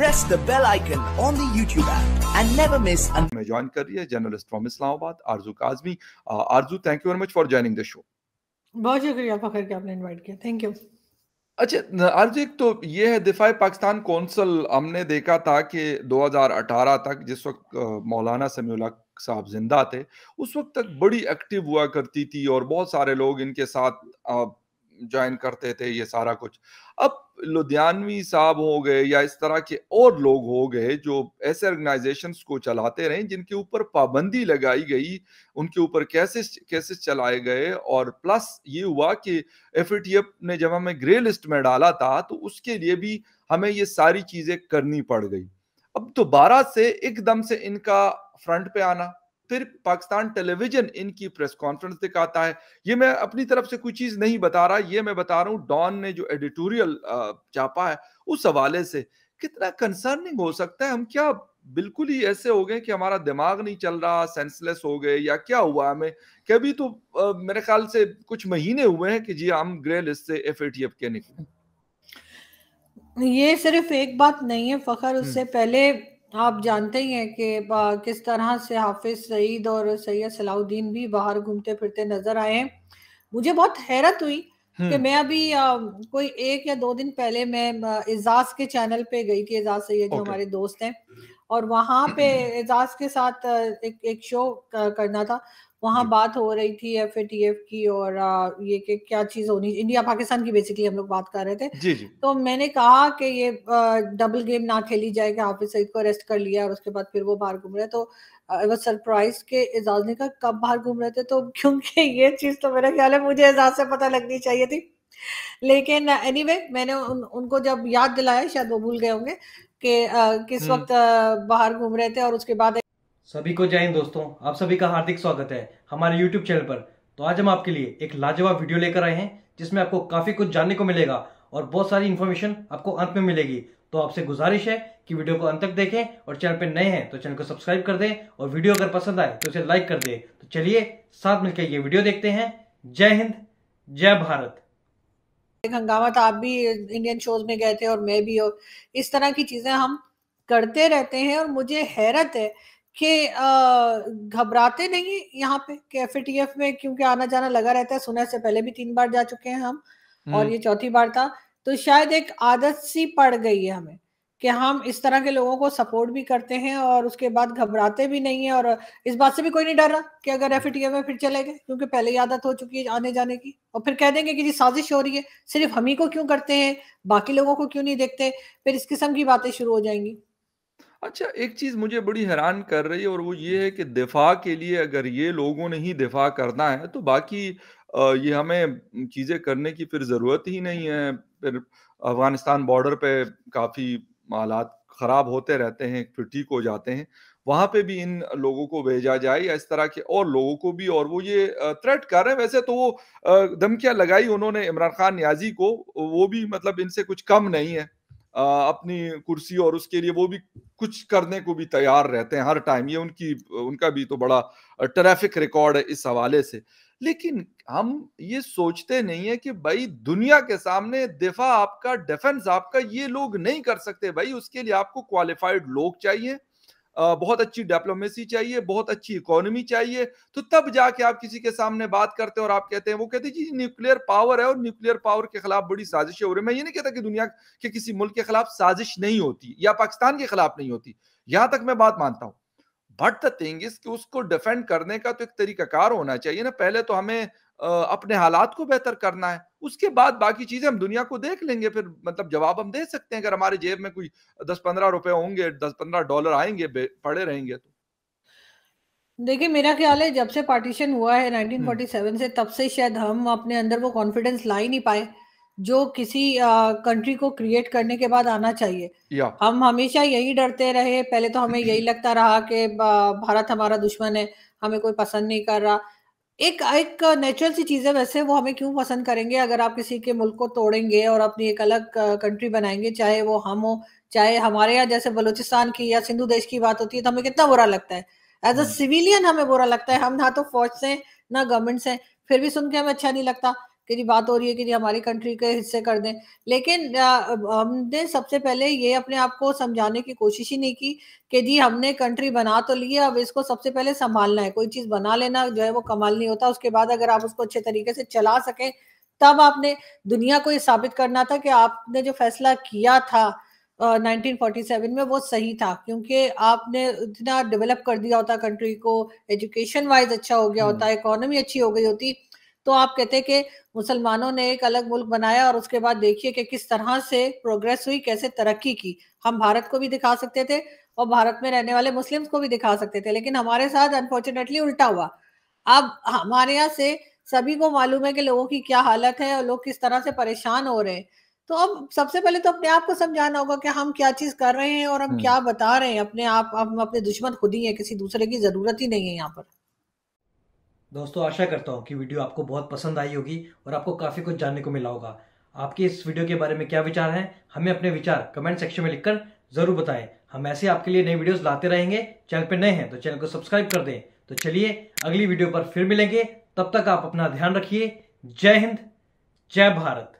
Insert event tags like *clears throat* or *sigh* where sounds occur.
Press the bell icon on the YouTube app and never miss मैं join कर रही है journalist from Islamabad Arzoo Kazmi Arzoo thank you very much for joining the show बहुत शुक्रिया फखर के आपने इनवाइट किया थैंक यू अच्छा एक तो ये है दिफाई पाकिस्तान कौंसल हमने देखा था कि 2018 तक जिस वक्त uh, मौलाना समीउल्ला साहब जिंदा थे उस वक्त तक बड़ी एक्टिव हुआ करती थी और बहुत सारे लोग इनके साथ uh, ज्वाइन करते थे ये सारा कुछ अब लुधियानवी साहब हो गए या इस तरह के और लोग हो गए जो ऐसे ऑर्गेनाइजेशन को चलाते रहे जिनके ऊपर पाबंदी लगाई गई उनके ऊपर कैसे कैसे चलाए गए और प्लस ये हुआ कि एफ ने जब हमें ग्रे लिस्ट में डाला था तो उसके लिए भी हमें ये सारी चीज़ें करनी पड़ गई अब दोबारा से एकदम से इनका फ्रंट पे आना फिर पाकिस्तान टेलीविजन इनकी प्रेस कॉन्फ्रेंस दिखाता है ये मैं अपनी तरफ से कोई चीज़ नहीं बता रहा ये मैं बता रहा हूँ डॉन ने जो एडिटोरियल छापा है उस हवाले से कितना कंसर्निंग हो सकता है हम क्या बिल्कुल ही ऐसे हो गए कि हमारा दिमाग नहीं चल रहा सेंसलेस हो गए या क्या हुआ हमें कभी तो आ, मेरे ख्याल से कुछ महीने हुए हैं कि जी हम ग्रे लिस्ट से एफ के निकले ये सिर्फ एक बात नहीं है फखर हम्म। उससे पहले आप जानते ही हैं कि किस तरह से हाफिज सईद और सैयद सलाउद्दीन भी बाहर घूमते फिरते नजर आए हैं मुझे बहुत हैरत हुई कि हम्म। मैं अभी आ, कोई एक या दो दिन पहले मैं एजाज के चैनल पे गई थी एजाज सैयद जो हमारे दोस्त हैं और वहां पे एजाज *clears throat* के साथ एक एक शो करना था वहां बात हो रही थी एफ की और ये के क्या चीज होनी इंडिया पाकिस्तान की बेसिकली हम लोग बात कर रहे थे जी जी। तो मैंने कहा कि ये डबल गेम ना खेली जाए कि हाफिज सईद को अरेस्ट कर लिया और उसके बाद फिर वो बाहर घूम रहे तो सरप्राइज के एजाज ने कहा कब बाहर घूम रहे थे तो *laughs* क्योंकि ये चीज तो मेरा ख्याल है मुझे एजाज से पता लगनी चाहिए थी लेकिन एनी anyway, मैंने उन, उनको जब याद दिलाया शायद वो भूल गए होंगे कि किस हम्म। वक्त बाहर घूम रहे थे और उसके बाद सभी को जय हिंद दोस्तों आप सभी का हार्दिक स्वागत है हमारे YouTube चैनल पर तो आज हम आपके लिए एक लाजवाब वीडियो लेकर आए हैं जिसमें आपको काफी कुछ जानने को मिलेगा और बहुत सारी इन्फॉर्मेशन आपको अंत में मिलेगी तो आपसे गुजारिश है कि वीडियो को अंत तक देखें और चैनल पर नए हैं तो चैनल को सब्सक्राइब कर दें और वीडियो अगर पसंद आए तो उसे लाइक कर दे तो चलिए साथ मिलकर ये वीडियो देखते हैं जय हिंद जय भारत एक हंगामा था आप भी इंडियन शोज में गए थे और मैं भी और इस तरह की चीजें हम करते रहते हैं और मुझे हैरत है कि घबराते नहीं यहाँ पे कि एफ में क्योंकि आना जाना लगा रहता है सुना से पहले भी तीन बार जा चुके हैं हम और हम्म। ये चौथी बार था तो शायद एक आदत सी पड़ गई है हमें कि हम इस तरह के लोगों को सपोर्ट भी करते हैं और उसके बाद घबराते भी नहीं है और इस बात से भी कोई नहीं डर रहा कि अगर एफ में फिर चले गए क्योंकि पहले ही आदत हो चुकी है आने जाने की और फिर कह देंगे कि जी साजिश हो रही है सिर्फ हम ही को क्यों करते हैं बाकी लोगों को क्यों नहीं देखते फिर इस किस्म की बातें शुरू हो जाएंगी अच्छा एक चीज मुझे बड़ी हैरान कर रही है और वो ये है कि दिफा के लिए अगर ये लोगों ने ही दिफा करना है तो बाकी ये हमें चीजें करने की फिर जरूरत ही नहीं है फिर अफगानिस्तान बॉर्डर पे काफी हालात खराब होते रहते हैं फिर ठीक हो जाते हैं वहां पे भी इन लोगों को भेजा जाए या इस तरह के और लोगों को भी और वो ये थ्रेट कर रहे हैं वैसे तो वो धमकियां लगाई उन्होंने इमरान खान न्याजी को वो भी मतलब इनसे कुछ कम नहीं है अपनी कुर्सी और उसके लिए वो भी कुछ करने को भी तैयार रहते हैं हर टाइम ये उनकी उनका भी तो बड़ा ट्रैफिक रिकॉर्ड है इस हवाले से लेकिन हम ये सोचते नहीं है कि भाई दुनिया के सामने दिफा आपका डिफेंस आपका ये लोग नहीं कर सकते भाई उसके लिए आपको क्वालिफाइड लोग चाहिए बहुत अच्छी डिप्लोमेसी चाहिए बहुत अच्छी इकोनॉमी चाहिए तो तब जाके आप किसी के सामने बात करते हैं और आप कहते हैं वो कहते हैं जी न्यूक्लियर पावर है और न्यूक्लियर पावर के खिलाफ बड़ी साजिशें हो रही है मैं ये नहीं कहता कि दुनिया के किसी मुल्क के खिलाफ साजिश नहीं होती या पाकिस्तान के खिलाफ नहीं होती यहां तक मैं बात मानता हूं बट द थिंग इज कि उसको डिफेंड करने का तो एक तरीकाकार होना चाहिए ना पहले तो हमें अपने हालात को बेहतर करना है उसके बाद बाकी चीजें हम दुनिया को देख लेंगे फिर मतलब जवाब हम दे सकते हैं अगर हमारे जेब में कोई दस पंद्रह रुपए होंगे दस पंद्रह डॉलर आएंगे पड़े रहेंगे तो देखिए मेरा ख्याल है जब से पार्टीशन हुआ है 1947 हम्म। से तब से शायद हम अपने अंदर वो कॉन्फिडेंस ला ही नहीं पाए जो किसी कंट्री को क्रिएट करने के बाद आना चाहिए हम हमेशा यही डरते रहे पहले तो हमें यही *clears throat* लगता रहा कि भारत हमारा दुश्मन है हमें कोई पसंद नहीं कर रहा एक एक नेचुरल सी चीज़ है वैसे वो हमें क्यों पसंद करेंगे अगर आप किसी के मुल्क को तोड़ेंगे और अपनी एक अलग कंट्री बनाएंगे चाहे वो हम हो चाहे हमारे यहाँ जैसे बलूचिस्तान की या सिंधु देश की बात होती है तो हमें कितना बुरा लगता है एज अ सिविलियन हमें बुरा लगता है हम ना तो फौज से ना गवर्नमेंट से फिर भी सुन के हमें अच्छा नहीं लगता तेरी बात हो रही है कि जी हमारी कंट्री के हिस्से कर दें लेकिन हमने सबसे पहले ये अपने आप को समझाने की कोशिश ही नहीं की कि जी हमने कंट्री बना तो ली है अब इसको सबसे पहले संभालना है कोई चीज़ बना लेना जो है वो कमाल नहीं होता उसके बाद अगर आप उसको अच्छे तरीके से चला सकें तब आपने दुनिया को ये साबित करना था कि आपने जो फैसला किया था Uh, 1947 में वो सही था क्योंकि आपने इतना डेवलप कर दिया होता कंट्री को एजुकेशन वाइज अच्छा हो गया होता इकोनॉमी हम्म। अच्छी हो गई होती तो आप कहते हैं कि मुसलमानों ने एक अलग मुल्क बनाया और उसके बाद देखिए कि किस तरह से प्रोग्रेस हुई कैसे तरक्की की हम भारत को भी दिखा सकते थे और भारत में रहने वाले मुस्लिम्स को भी दिखा सकते थे लेकिन हमारे साथ अनफॉर्चुनेटली उल्टा हुआ अब हमारे यहाँ से सभी को मालूम है कि लोगों की क्या हालत है और लोग किस तरह से परेशान हो रहे हैं तो अब सबसे पहले तो अपने आप को समझाना होगा कि हम क्या चीज कर रहे हैं और हम हम्म। क्या बता रहे हैं अपने आप हम अपने दुश्मन खुद ही है किसी दूसरे की जरूरत ही नहीं है यहाँ पर दोस्तों आशा करता हूँ कि वीडियो आपको बहुत पसंद आई होगी और आपको काफ़ी कुछ जानने को मिला होगा आपके इस वीडियो के बारे में क्या विचार हैं हमें अपने विचार कमेंट सेक्शन में लिखकर ज़रूर बताएं हम ऐसे आपके लिए नई वीडियोस लाते रहेंगे चैनल पर नए हैं तो चैनल को सब्सक्राइब कर दें तो चलिए अगली वीडियो पर फिर मिलेंगे तब तक आप अपना ध्यान रखिए जय हिंद जय भारत